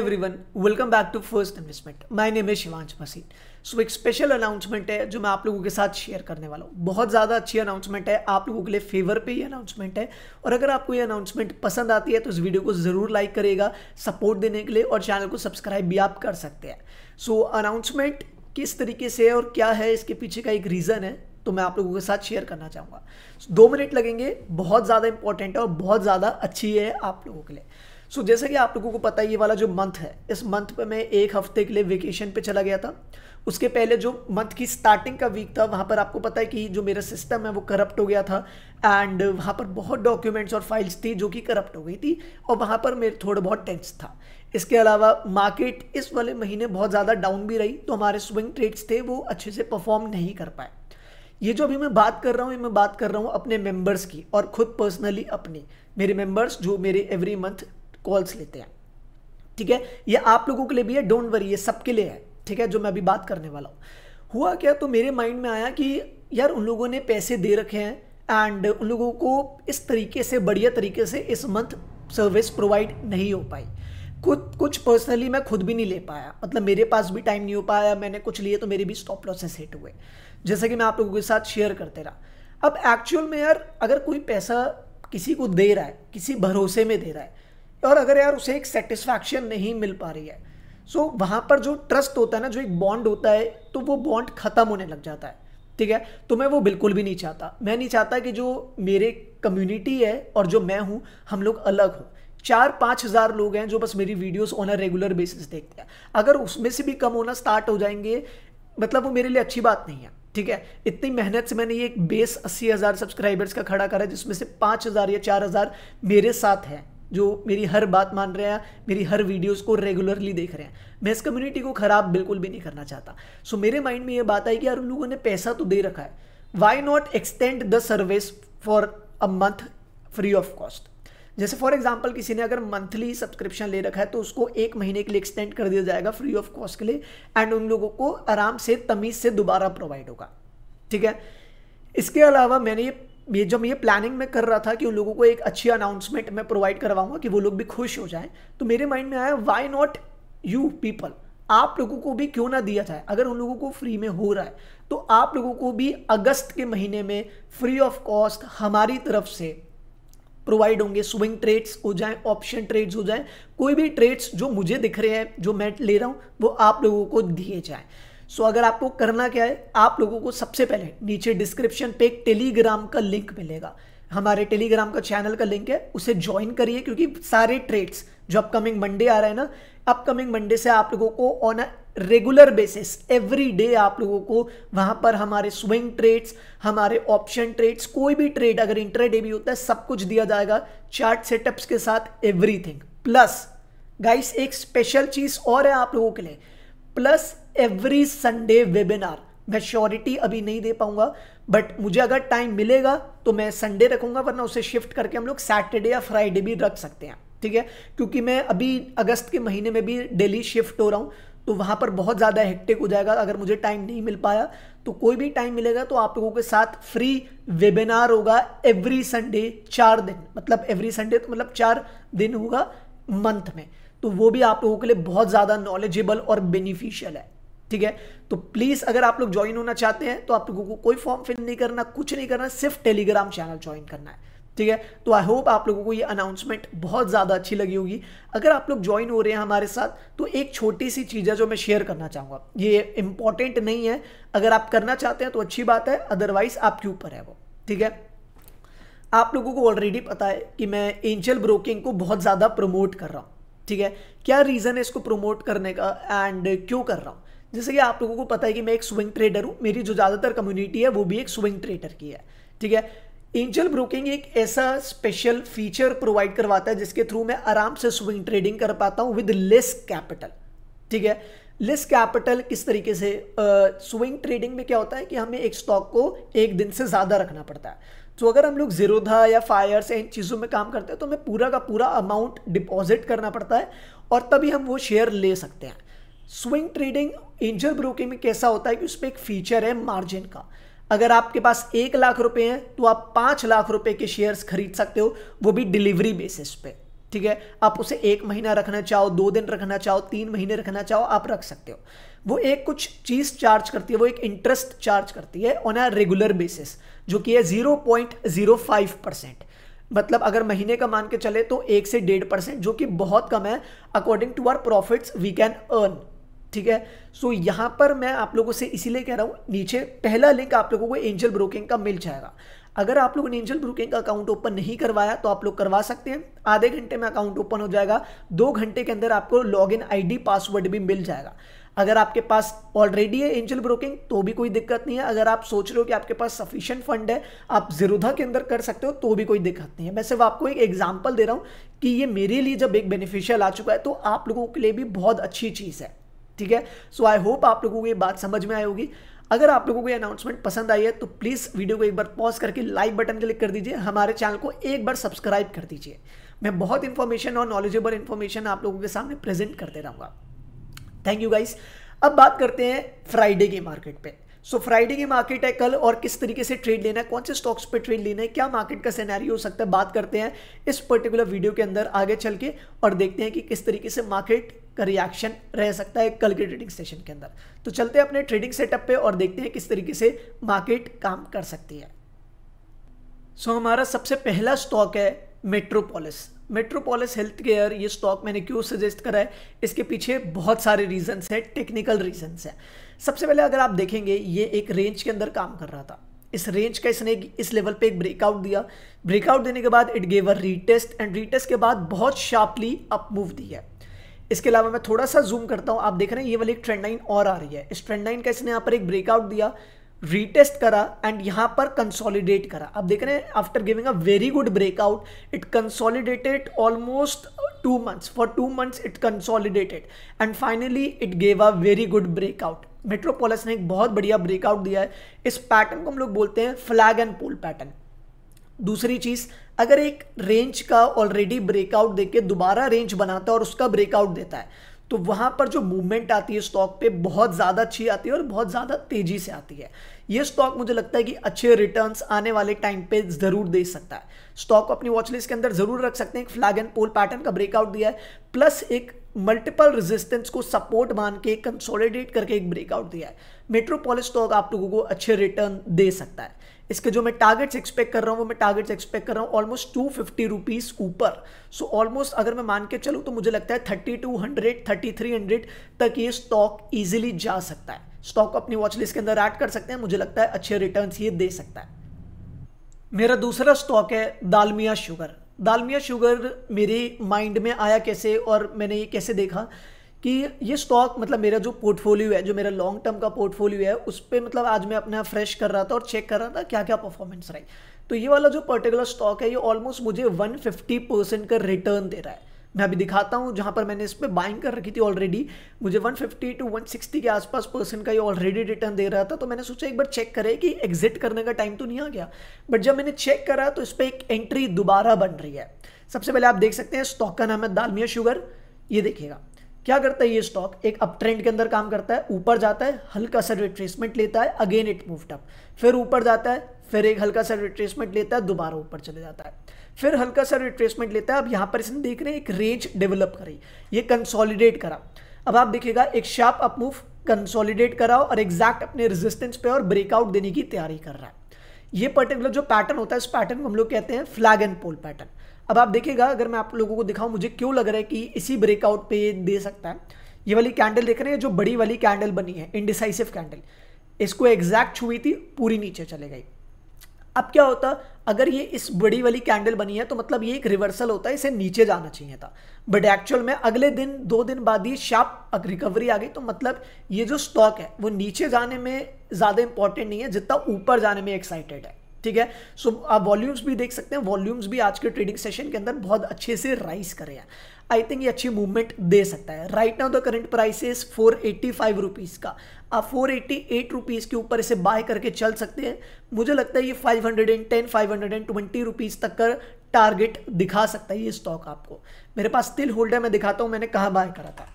everyone welcome back to first investment my name है Shivansh machine सो एक special announcement है जो मैं आप लोगों के साथ शेयर करने वाला हूँ बहुत ज़्यादा अच्छी अनाउंसमेंट है आप लोगों के लिए फेवर पे ये अनाउंसमेंट है और अगर आपको ये अनाउंसमेंट पसंद आती है तो इस वीडियो को ज़रूर लाइक करेगा सपोर्ट देने के लिए और चैनल को सब्सक्राइब भी आप कर सकते हैं सो so, अनाउंसमेंट किस तरीके से है और क्या है इसके पीछे का एक रीज़न है तो मैं आप लोगों के साथ शेयर करना चाहूँगा दो मिनट लगेंगे बहुत ज़्यादा इंपॉर्टेंट है और बहुत ज़्यादा अच्छी है आप लोगों के लिए सो so, जैसे कि आप लोगों को पता है ये वाला जो मंथ है इस मंथ पे मैं एक हफ्ते के लिए वेकेशन पे चला गया था उसके पहले जो मंथ की स्टार्टिंग का वीक था वहाँ पर आपको पता है कि जो मेरा सिस्टम है वो करप्ट हो गया था एंड वहाँ पर बहुत डॉक्यूमेंट्स और फाइल्स थी जो कि करप्ट हो गई थी और वहाँ पर मेरे थोड़ा बहुत टेंस था इसके अलावा मार्केट इस वाले महीने बहुत ज़्यादा डाउन भी रही तो हमारे स्विंग ट्रेड्स थे वो अच्छे से परफॉर्म नहीं कर पाए ये जो अभी मैं बात कर रहा हूँ ये मैं बात कर रहा हूँ अपने मेंबर्स की और खुद पर्सनली अपनी मेरे मेंबर्स जो मेरे एवरी मंथ कॉल्स लेते हैं ठीक है ये आप लोगों के लिए भी है डोंट वरी ये सबके लिए है ठीक है जो मैं अभी बात करने वाला हूँ हुआ क्या तो मेरे माइंड में आया कि यार उन लोगों ने पैसे दे रखे हैं एंड उन लोगों को इस तरीके से बढ़िया तरीके से इस मंथ सर्विस प्रोवाइड नहीं हो पाई खुद कुछ पर्सनली मैं खुद भी नहीं ले पाया मतलब मेरे पास भी टाइम नहीं हो पाया मैंने कुछ लिए तो मेरे भी स्टॉप लॉसेस हिट हुए जैसे कि मैं आप लोगों के साथ शेयर करते रहा अब एक्चुअल में यार अगर कोई पैसा किसी को दे रहा है किसी भरोसे में दे रहा है और अगर यार उसे एक सेटिस्फैक्शन नहीं मिल पा रही है सो so, वहाँ पर जो ट्रस्ट होता है ना जो एक बॉन्ड होता है तो वो बॉन्ड ख़त्म होने लग जाता है ठीक है तो मैं वो बिल्कुल भी नहीं चाहता मैं नहीं चाहता कि जो मेरे कम्युनिटी है और जो मैं हूँ हम लोग अलग हों चार पाँच हज़ार लोग हैं जो बस मेरी videos on a regular basis देखते हैं अगर उसमें से भी कम होना स्टार्ट हो जाएंगे मतलब वो मेरे लिए अच्छी बात नहीं है ठीक है इतनी मेहनत से मैंने ये एक बेस अस्सी हज़ार सब्सक्राइबर्स का खड़ा करा है जिसमें से पाँच हज़ार या चार हज़ार मेरे साथ हैं जो मेरी हर बात मान रहे हैं मेरी हर वीडियोस को रेगुलरली देख रहे हैं मैं इस कम्युनिटी को ख़राब बिल्कुल भी नहीं करना चाहता सो so, मेरे माइंड में ये बात आई कि यार उन लोगों ने पैसा तो दे रखा है why not extend the service for a month free of cost जैसे फॉर एग्जाम्पल किसी ने अगर मंथली सब्सक्रिप्शन ले रखा है तो उसको एक महीने के लिए एक्सटेंड कर दिया जाएगा फ्री ऑफ कॉस्ट के लिए एंड उन लोगों को आराम से तमीज़ से दोबारा प्रोवाइड होगा ठीक है इसके अलावा मैंने ये ये जब ये प्लानिंग में कर रहा था कि उन लोगों को एक अच्छी अनाउंसमेंट मैं प्रोवाइड करवाऊंगा कि वो लोग भी खुश हो जाए तो मेरे माइंड में आया वाई नॉट यू पीपल आप लोगों को भी क्यों ना दिया जाए अगर उन लोगों को फ्री में हो रहा है तो आप लोगों को भी अगस्त के महीने में फ्री ऑफ कॉस्ट हमारी तरफ से प्रोवाइड होंगे स्विंग ट्रेड्स हो जाए ऑप्शन ट्रेड्स हो जाए कोई भी ट्रेड्स जो मुझे दिख रहे हैं जो मैं ले रहा हूँ वो आप लोगों को दिए जाए सो अगर आपको करना क्या है आप लोगों को सबसे पहले नीचे डिस्क्रिप्शन पे एक टेलीग्राम का लिंक मिलेगा हमारे टेलीग्राम का चैनल का लिंक है उसे ज्वाइन करिए क्योंकि सारे ट्रेड्स जो अपकमिंग मंडे आ रहे हैं ना अपकमिंग मंडे से आप लोगों को on a regular basis every day आप लोगों को वहां पर हमारे स्विंग ट्रेड्स हमारे ऑप्शन ट्रेड्स कोई भी ट्रेड अगर इंटर भी होता है सब कुछ दिया जाएगा चार्ट सेटअप्स के साथ एवरीथिंग प्लस गाइस एक स्पेशल चीज और है आप लोगों के लिए प्लस एवरी संडे वेबिनार मैं श्योरिटी अभी नहीं दे पाऊंगा बट मुझे अगर टाइम मिलेगा तो मैं संडे रखूंगा वरना उसे शिफ्ट करके हम लोग सैटरडे या फ्राइडे भी रख सकते हैं ठीक है क्योंकि मैं अभी अगस्त के महीने में भी डेली शिफ्ट हो रहा हूँ तो वहाँ पर बहुत ज़्यादा हेक्टिक हो जाएगा अगर मुझे टाइम नहीं मिल पाया तो कोई भी टाइम मिलेगा तो आप लोगों के साथ फ्री वेबिनार होगा एवरी संडे चार दिन मतलब एवरी संडे तो मतलब चार दिन होगा मंथ में तो वो भी आप लोगों के लिए बहुत ज़्यादा नॉलेजेबल और बेनिफिशियल है ठीक है तो प्लीज़ अगर आप लोग ज्वाइन होना चाहते हैं तो आप लोगों को कोई फॉर्म फिल नहीं करना कुछ नहीं करना सिर्फ टेलीग्राम चैनल ज्वाइन करना है ठीक है तो आई होप आप लोगों को ये अनाउंसमेंट बहुत ज़्यादा अच्छी लगी होगी अगर आप लोग ज्वाइन हो रहे हैं हमारे साथ तो एक छोटी सी चीज़ है जो मैं शेयर करना चाहूंगा ये इंपॉर्टेंट नहीं है अगर आप करना चाहते हैं तो अच्छी बात है अदरवाइज आपके ऊपर है वो ठीक है आप लोगों को ऑलरेडी पता है कि मैं एंजल ब्रोकिंग को बहुत ज़्यादा प्रमोट कर रहा हूं ठीक है क्या रीज़न है इसको प्रमोट करने का एंड क्यों कर रहा हूँ जैसे कि आप लोगों को पता है कि मैं एक स्विंग ट्रेडर हूँ मेरी जो ज़्यादातर कम्युनिटी है वो भी एक स्विंग ट्रेडर की है ठीक है एंजल ब्रोकिंग एक ऐसा स्पेशल फीचर प्रोवाइड करवाता है जिसके थ्रू मैं आराम से स्विंग ट्रेडिंग कर पाता हूँ विद लेस कैपिटल ठीक है लेस कैपिटल किस तरीके से स्विंग uh, ट्रेडिंग में क्या होता है कि हमें एक स्टॉक को एक दिन से ज़्यादा रखना पड़ता है सो तो अगर हम लोग जीरोधा या फायर से इन चीज़ों में काम करते हैं तो हमें पूरा का पूरा अमाउंट डिपॉजिट करना पड़ता है और तभी हम वो शेयर ले सकते हैं स्विंग ट्रेडिंग एंजल ब्रोकिंग में कैसा होता है कि उस पर एक फीचर है मार्जिन का अगर आपके पास एक लाख रुपए हैं तो आप पाँच लाख रुपए के शेयर्स खरीद सकते हो वो भी डिलीवरी बेसिस पे ठीक है आप उसे एक महीना रखना चाहो दो दिन रखना चाहो तीन महीने रखना चाहो आप रख सकते हो वो एक कुछ चीज़ चार्ज करती है वो एक इंटरेस्ट चार्ज करती है ऑन अ रेगुलर बेसिस जो कि है zero point zero five percent मतलब अगर महीने का मान के चले तो एक से डेढ़ परसेंट जो कि बहुत कम है according to our profits we can earn ठीक है सो so, यहां पर मैं आप लोगों से इसीलिए कह रहा हूं नीचे पहला लिंक आप लोगों को एंजल ब्रोकिंग का मिल जाएगा अगर आप लोगों ने एंजल ब्रोकिंग का अकाउंट ओपन नहीं करवाया तो आप लोग करवा सकते हैं आधे घंटे में अकाउंट ओपन हो जाएगा दो घंटे के अंदर आपको लॉग इन पासवर्ड भी मिल जाएगा अगर आपके पास ऑलरेडी है एंजल ब्रोकिंग तो भी कोई दिक्कत नहीं है अगर आप सोच रहे हो कि आपके पास सफिशियंट फंड है आप जीरोधा के अंदर कर सकते हो तो भी कोई दिक्कत नहीं है मैं सिर्फ आपको एक एग्जाम्पल दे रहा हूँ कि ये मेरे लिए जब एक बेनिफिशियल आ चुका है तो आप लोगों के लिए भी बहुत अच्छी चीज़ है ठीक है सो आई होप आप लोगों को ये बात समझ में आई होगी अगर आप लोगों को ये अनाउंसमेंट पसंद आई है तो प्लीज़ वीडियो को एक बार पॉज करके लाइक बटन क्लिक कर दीजिए हमारे चैनल को एक बार सब्सक्राइब कर दीजिए मैं बहुत इन्फॉर्मेशन और नॉलेजेबल इन्फॉर्मेशन आप लोगों के सामने प्रेजेंट करते रहूँगा थैंक यू गाइस अब बात करते हैं फ्राइडे की मार्केट पे सो so, फ्राइडे की मार्केट है कल और किस तरीके से ट्रेड लेना है कौन से स्टॉक्स पे ट्रेड लेना है क्या मार्केट का सिनेरियो हो सकता है बात करते हैं इस पर्टिकुलर वीडियो के अंदर आगे चल के और देखते हैं कि किस तरीके से मार्केट का रिएक्शन रह सकता है कल के ट्रेडिंग सेशन के अंदर तो चलते हैं अपने ट्रेडिंग सेटअप पे और देखते हैं किस तरीके से मार्केट काम कर सकती है सो so, हमारा सबसे पहला स्टॉक है मेट्रोपोलिस मेट्रोपोलिस हेल्थ केयर ये स्टॉक मैंने क्यों सजेस्ट करा है इसके पीछे बहुत सारे रीजंस हैं टेक्निकल रीजंस हैं सबसे पहले अगर आप देखेंगे ये एक रेंज के अंदर काम कर रहा था इस रेंज का इसने इस लेवल पे एक ब्रेकआउट दिया ब्रेकआउट देने के बाद it gave a retest and retest के बाद बहुत शार्पली अप मूव दिया है इसके अलावा मैं थोड़ा सा जूम करता हूँ आप देख रहे हैं ये वाली एक ट्रेंड लाइन और आ रही है इस ट्रेंड लाइन का इसने यहाँ पर एक ब्रेकआउट दिया रीटेस्ट करा एंड यहाँ पर कंसोलिडेट करा अब देख रहे हैं after giving a very good breakout it consolidated almost two months for two months it consolidated and finally it gave a very good breakout Metropolis ने एक बहुत बढ़िया ब्रेकआउट दिया है इस पैटर्न को हम लोग बोलते हैं फ्लैग एंड पोल पैटर्न दूसरी चीज़ अगर एक रेंज का ऑलरेडी ब्रेकआउट देके दोबारा रेंज बनाता है और उसका ब्रेकआउट देता है तो वहां पर जो मूवमेंट आती है स्टॉक पे बहुत ज़्यादा अच्छी आती है और बहुत ज़्यादा तेज़ी से आती है ये स्टॉक मुझे लगता है कि अच्छे रिटर्न्स आने वाले टाइम पे ज़रूर दे सकता है स्टॉक को अपनी वॉचलिस्ट के अंदर ज़रूर रख सकते हैं एक फ्लैग एंड पोल पैटर्न का ब्रेकआउट दिया है प्लस एक मल्टीपल रेजिस्टेंस को सपोर्ट मान के कंसोलिडेट करके एक ब्रेकआउट दिया है मेट्रोपोलिस तो स्टॉक आप लोगों को अच्छे रिटर्न दे सकता है इसके जो मैं टारगेट्स एक्सपेक्ट कर रहा हूँ वो मैं टारगेट्स एक्सपेक्ट कर रहा हूँ ऑलमोस्ट टू फिफ्टी रुपीज़ ऊपर सो ऑलमोस्ट अगर मैं मान के चलूँ तो मुझे लगता है thirty two hundred thirty three hundred तक ये स्टॉक ईजिली जा सकता है स्टॉक अपनी वॉच लिस्ट के अंदर ऐड कर सकते हैं मुझे लगता है अच्छे रिटर्न ये दे सकता है मेरा दूसरा स्टॉक है दालमिया शुगर दालमिया शुगर मेरे माइंड में आया कैसे और मैंने ये कैसे देखा कि ये स्टॉक मतलब मेरा जो पोर्टफोलियो है जो मेरा लॉन्ग टर्म का पोर्टफोलियो है उस पर मतलब आज मैं अपना फ्रेश कर रहा था और चेक कर रहा था क्या क्या परफॉर्मेंस रही तो ये वाला जो पर्टिकुलर स्टॉक है ये ऑलमोस्ट मुझे 150 परसेंट का रिटर्न दे रहा है मैं अभी दिखाता हूँ जहाँ पर मैंने इस पर बाइंग कर रखी थी ऑलरेडी मुझे 150 टू 160 के आसपास परसेंट का ये ऑलरेडी रिटर्न दे रहा था तो मैंने सोचा एक बार चेक करें कि एग्जिट करने का टाइम तो नहीं आ गया बट जब मैंने चेक करा तो इस पर एक एंट्री दोबारा बन रही है सबसे पहले आप देख सकते हैं स्टॉक का नाम है दालमिया शुगर ये देखिएगा क्या करता है ये स्टॉक एक अप ट्रेंड के अंदर काम करता है ऊपर जाता है हल्का सा रिट्रेसमेंट लेता है अगेन इट मूव्ड अप फिर ऊपर जाता है फिर एक हल्का सा रिट्रेसमेंट लेता है दोबारा ऊपर चले जाता है फिर हल्का सा रिट्रेसमेंट लेता है अब यहाँ पर इसने देख रहे हैं एक रेंज डेवलप करी ये कंसोलिडेट करा अब आप देखिएगा एक शार्प अप मूव कंसोलिडेट करा और एग्जैक्ट अपने रेजिस्टेंस पे और ब्रेकआउट देने की तैयारी कर रहा है ये पर्टिकुलर जो पैटर्न होता है इस पैटर्न को हम लोग कहते हैं फ्लैग एंड पोल पैटर्न अब आप देखिएगा अगर मैं आप लोगों को दिखाऊं मुझे क्यों लग रहा है कि इसी ब्रेकआउट पे दे सकता है ये वाली कैंडल देख रहे हैं जो बड़ी वाली कैंडल बनी है इनडिसाइसिव कैंडल इसको एग्जैक्ट छुई थी पूरी नीचे चले गई अब क्या होता अगर ये इस बड़ी वाली कैंडल बनी है तो मतलब ये एक रिवर्सल होता है इसे नीचे जाना चाहिए था बट एक्चुअल में अगले दिन दो दिन बाद ये शार्प रिकवरी आ गई तो मतलब ये जो स्टॉक है वो नीचे जाने में ज़्यादा इंपॉर्टेंट नहीं है जितना ऊपर जाने में एक्साइटेड है ठीक है सो so, आप वॉल्यूम्स भी देख सकते हैं वॉल्यूम्स भी आज के ट्रेडिंग सेशन के अंदर बहुत अच्छे से राइज करे हैं आई थिंक ये अच्छी मूवमेंट दे सकता है right now the current price is four eighty five rupees का आप फोर एट्टी एट रुपीज़ के ऊपर इसे बाय करके चल सकते हैं मुझे लगता है ये five hundred and ten five hundred and twenty rupees तक का टारगेट दिखा सकता है ये स्टॉक आपको मेरे पास स्टिल होल्डर मैं दिखाता हूँ मैंने कहाँ बाय करा था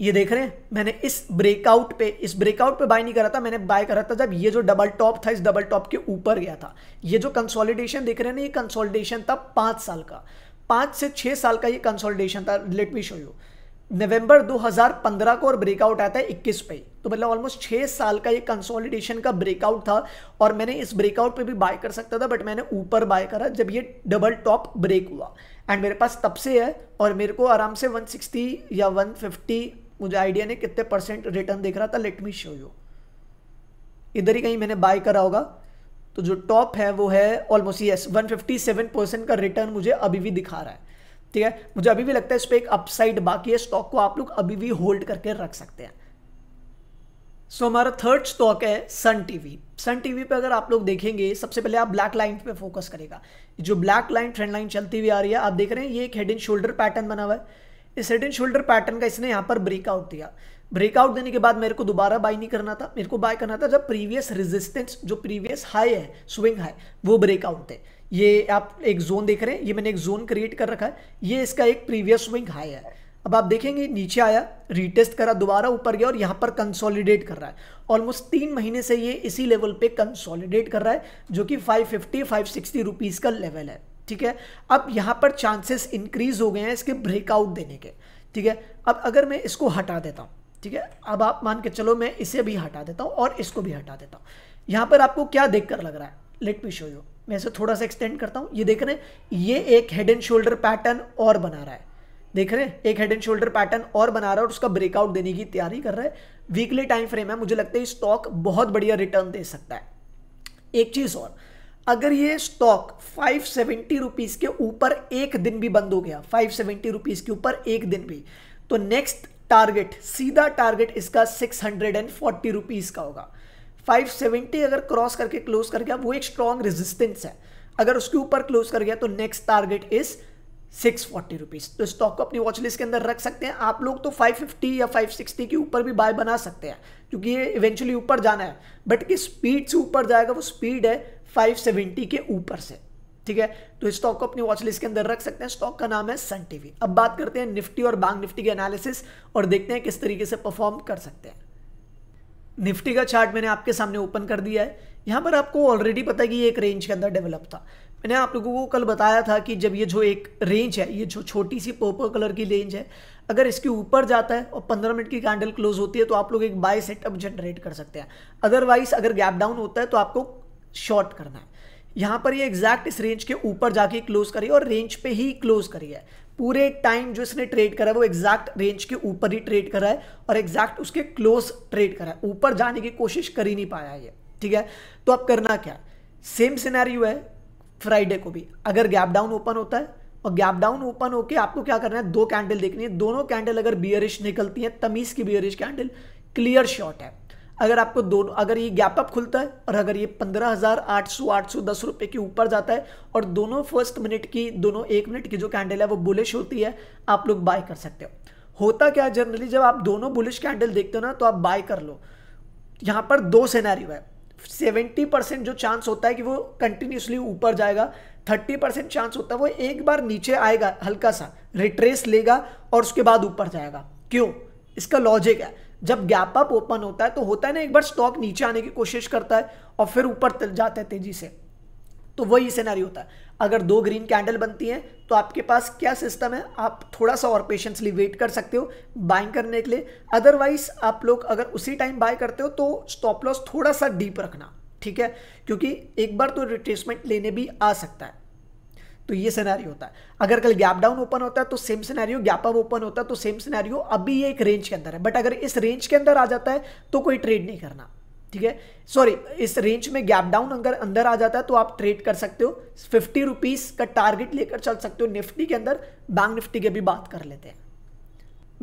ये देख रहे हैं मैंने इस ब्रेकआउट पे इस ब्रेकआउट पे बाय नहीं करा था मैंने बाय करा था जब ये जो डबल टॉप था इस डबल टॉप के ऊपर गया था ये जो कंसोलिडेशन देख रहे हैं ना ये कंसोलिडेशन था पाँच साल का पाँच से छः साल का ये कंसोलिडेशन था let me show you November 2015 को और ब्रेकआउट आता है 21 पे तो मतलब ऑलमोस्ट छः साल का ये कंसोलिडेशन का ब्रेकआउट था और मैंने इस ब्रेकआउट पे भी बाय कर सकता था बट मैंने ऊपर बाय करा जब ये डबल टॉप ब्रेक हुआ एंड मेरे पास तब से है और मेरे को आराम से 160 या 150 मुझे आइडिया नहीं कितने परसेंट रिटर्न देख रहा था लेट मी शो यू इधर ही कहीं मैंने बाय करा होगा तो जो टॉप है वो है ऑलमोस्ट यस 157 परसेंट का रिटर्न मुझे अभी भी दिखा रहा है ठीक है मुझे अभी भी लगता है इस पर एक अपसाइड बाकी है स्टॉक को आप लोग अभी भी होल्ड करके रख सकते हैं सो so, हमारा थर्ड स्टॉक है सन टीवी सन टीवी पे अगर आप लोग देखेंगे सबसे पहले आप ब्लैक लाइन पे फोकस करेगा जो ब्लैक लाइन ट्रेंड लाइन चलती हुई आ रही है आप देख रहे हैं ये एक हेड एंड शोल्डर पैटर्न बना हुआ है इस हेड एंड शोल्डर पैटर्न का इसने यहाँ पर ब्रेकआउट दिया ब्रेकआउट देने के बाद मेरे को दोबारा बाय नहीं करना था मेरे को बाय करना था जब प्रीवियस रेजिस्टेंस जो प्रीवियस हाई है स्विंग हाई वो ब्रेकआउट थे ये आप एक जोन देख रहे हैं ये मैंने एक जोन क्रिएट कर रखा है ये इसका एक प्रीवियस स्विंग हाई है अब आप देखेंगे नीचे आया रीटेस्ट करा दोबारा ऊपर गया और यहाँ पर कंसोलिडेट कर रहा है ऑलमोस्ट तीन महीने से ये इसी लेवल पे कंसोलिडेट कर रहा है जो कि 550 560 रुपीस का लेवल है ठीक है अब यहाँ पर चांसेस इंक्रीज हो गए हैं इसके ब्रेकआउट देने के ठीक है अब अगर मैं इसको हटा देता हूँ ठीक है अब आप मान के चलो मैं इसे भी हटा देता हूँ और इसको भी हटा देता हूँ यहाँ पर आपको क्या देख लग रहा है लेट मी शो यू मैं इसे थोड़ा सा एक्सटेंड करता हूँ ये देख रहे हैं ये एक हेड एंड शोल्डर पैटर्न और बना रहा है देख रहे हैं एक हेड एंड शोल्डर पैटर्न और बना रहा है और उसका ब्रेकआउट देने की तैयारी कर रहा है वीकली टाइम फ्रेम है मुझे लगता है स्टॉक बहुत बढ़िया रिटर्न दे सकता है एक चीज़ और अगर ये स्टॉक फाइव सेवेंटी रुपीज़ के ऊपर एक दिन भी बंद हो गया फाइव सेवेंटी रुपीज़ के ऊपर एक दिन भी तो नेक्स्ट टारगेट सीधा टारगेट इसका six hundred and forty rupees का होगा फाइव सेवेंटी अगर क्रॉस करके क्लोज कर गया वो एक स्ट्रॉन्ग रेजिस्टेंस है अगर उसके ऊपर क्लोज कर गया तो next target is six forty rupees तो स्टॉक को अपनी वॉचलिस्ट के अंदर रख सकते हैं आप लोग तो फाइव फिफ्टी या फाइव सिक्सटी के ऊपर भी बाय बना सकते हैं क्योंकि ये इवेंचुअली ऊपर जाना है बट किस स्पीड से ऊपर जाएगा वो स्पीड है 570 के ऊपर से ठीक है तो स्टॉक को अपनी वॉच लिस्ट के अंदर रख सकते हैं स्टॉक का नाम है सन टीवी अब बात करते हैं निफ्टी और बैंक निफ्टी के एनालिसिस और देखते हैं किस तरीके से परफॉर्म कर सकते हैं निफ्टी का चार्ट मैंने आपके सामने ओपन कर दिया है यहाँ पर आपको ऑलरेडी पता है कि ये एक रेंज के अंदर डेवलप था मैंने आप लोगों को कल बताया था कि जब ये जो एक रेंज है ये जो छोटी सी पर्पल कलर की रेंज है अगर इसके ऊपर जाता है और 15 मिनट की कैंडल क्लोज होती है तो आप लोग एक बाय सेटअप जनरेट कर सकते हैं अदरवाइज अगर गैप डाउन होता है तो आपको शॉर्ट करना है यहाँ पर ये एग्जैक्ट इस रेंज के ऊपर जाके क्लोज करी और रेंज पे ही क्लोज करी है पूरे टाइम जो इसने ट्रेड करा है वो एग्जैक्ट रेंज के ऊपर ही ट्रेड करा है और एग्जैक्ट उसके क्लोज ट्रेड करा है ऊपर जाने की कोशिश कर ही नहीं पाया ये ठीक है तो अब करना क्या सेम सिनेरियो है फ्राइडे को भी अगर गैप डाउन ओपन होता है और गैप डाउन ओपन होके आपको क्या करना है दो कैंडल देखनी है दोनों कैंडल अगर बियरिश निकलती है तमीज की बियरिश कैंडल क्लियर शॉट है अगर आपको दोनों अगर ये गैप अप खुलता है और अगर ये पंद्रह हज़ार आठ सौ आठ सौ दस रुपये के ऊपर जाता है और दोनों फर्स्ट मिनट की दोनों एक मिनट की जो कैंडल है वो बुलिश होती है आप लोग बाय कर सकते हो होता क्या जनरली जब आप दोनों बुलिश कैंडल देखते हो ना तो आप बाय कर लो यहाँ पर दो सेनारियो है सेवेंटी परसेंट जो चांस होता है कि वो कंटिन्यूसली ऊपर जाएगा थर्टी परसेंट चांस होता है वो एक बार नीचे आएगा हल्का सा रिट्रेस लेगा और उसके बाद ऊपर जाएगा क्यों इसका लॉजिक है जब गैप अप ओपन होता है तो होता है ना एक बार स्टॉक नीचे आने की कोशिश करता है और फिर ऊपर जाता है तेजी से तो वही सिनेरियो होता है अगर दो ग्रीन कैंडल बनती हैं तो आपके पास क्या सिस्टम है आप थोड़ा सा और पेशेंसली वेट कर सकते हो बाइंग करने के लिए अदरवाइज आप लोग अगर उसी टाइम बाय करते हो तो स्टॉप लॉस थोड़ा सा डीप रखना ठीक है क्योंकि एक बार तो रिट्रेसमेंट लेने भी आ सकता है तो ये सिनेरियो होता है अगर कल गैप डाउन ओपन होता है तो same scenario gap up open होता है तो सेम सिनेरियो अभी ये एक रेंज के अंदर है बट अगर इस रेंज के अंदर आ जाता है तो कोई ट्रेड नहीं करना ठीक है सॉरी इस रेंज में गैप डाउन अगर अंदर आ जाता है तो आप ट्रेड कर सकते हो फिफ्टी रुपीज़ का टारगेट लेकर चल सकते हो निफ्टी के अंदर बैंक निफ्टी की भी बात कर लेते हैं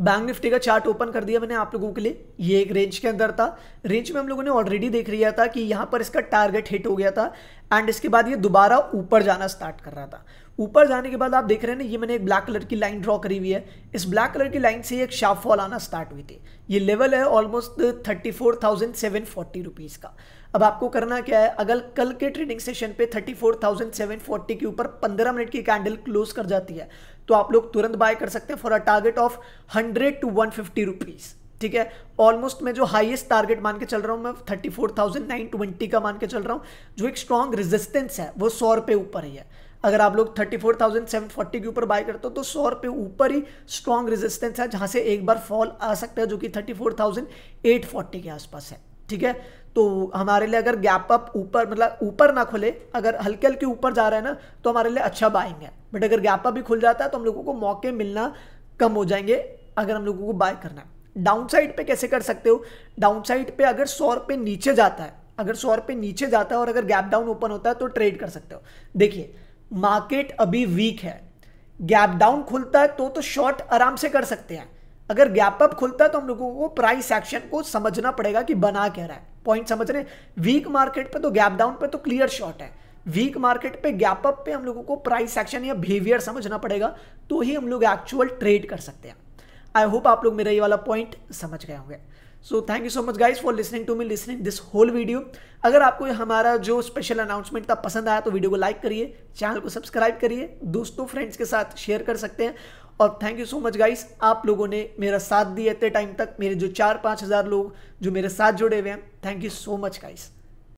बैंक निफ्टी का चार्ट ओपन कर दिया मैंने आप लोगों के लिए ये एक रेंज के अंदर था रेंज में हम लोगों ने ऑलरेडी देख लिया था कि यहाँ पर इसका टारगेट हिट हो गया था एंड इसके बाद ये दोबारा ऊपर जाना स्टार्ट कर रहा था ऊपर जाने के बाद आप देख रहे हैं ना ये मैंने एक ब्लैक कलर की लाइन ड्रॉ करी हुई है इस ब्लैक कलर की लाइन से एक शार्प फॉल आना स्टार्ट हुई थी ये लेवल है almost thirty four thousand seven forty rupees का अब आपको करना क्या है अगर कल के ट्रेडिंग सेशन पे thirty four thousand seven forty के ऊपर पंद्रह मिनट की कैंडल क्लोज कर जाती है तो आप लोग तुरंत बाय कर सकते हैं for a target of hundred to one fifty rupees ठीक है ऑलमोस्ट मैं जो हाईएस्ट टारगेट मान के चल रहा हूँ मैं thirty four thousand nine twenty का मान के चल रहा हूँ जो एक स्ट्रॉन्ग रेजिस्टेंस है वो सौ रुपये ऊपर ही है अगर आप लोग 34,740 के ऊपर बाय करते हो तो सौ रुपये ऊपर ही स्ट्रॉन्ग रेजिस्टेंस है जहाँ से एक बार फॉल आ सकता है जो कि 34,840 के आसपास है ठीक है तो हमारे लिए अगर गैप अप ऊपर मतलब ऊपर ना खुले अगर हल्के हल्के ऊपर जा रहा है ना तो हमारे लिए अच्छा बाइंग है बट अगर गैप अप भी खुल जाता है तो हम लोगों को मौके मिलना कम हो जाएंगे अगर हम लोगों को बाय करना है डाउन साइड पर कैसे कर सकते हो डाउन साइड पर अगर सौ रुपये नीचे जाता है अगर सौ रुपये नीचे जाता है और अगर गैप डाउन ओपन होता है तो ट्रेड कर सकते हो देखिए मार्केट अभी वीक है गैप डाउन खुलता है तो तो शॉर्ट आराम से कर सकते हैं अगर गैप अप खुलता है तो हम लोगों को प्राइस एक्शन को समझना पड़ेगा कि बना क्या रहा है पॉइंट समझ रहे वीक मार्केट पे तो गैप डाउन पे तो क्लियर शॉर्ट है वीक मार्केट पे गैप अप पे हम लोगों को प्राइस एक्शन या बिहेवियर समझना पड़ेगा तो ही हम लोग एक्चुअल ट्रेड कर सकते हैं आई होप आप लोग मेरा ये वाला पॉइंट समझ गए होंगे so thank you so much guys for listening to me listening this whole video अगर आपको हमारा जो स्पेशल अनाउंसमेंट था पसंद आया तो वीडियो को लाइक करिए चैनल को सब्सक्राइब करिए दोस्तों फ्रेंड्स के साथ शेयर कर सकते हैं और thank you so much guys आप लोगों ने मेरा साथ दिया इतने टाइम तक मेरे जो चार पाँच हज़ार लोग जो मेरे साथ जुड़े हुए हैं thank you so much guys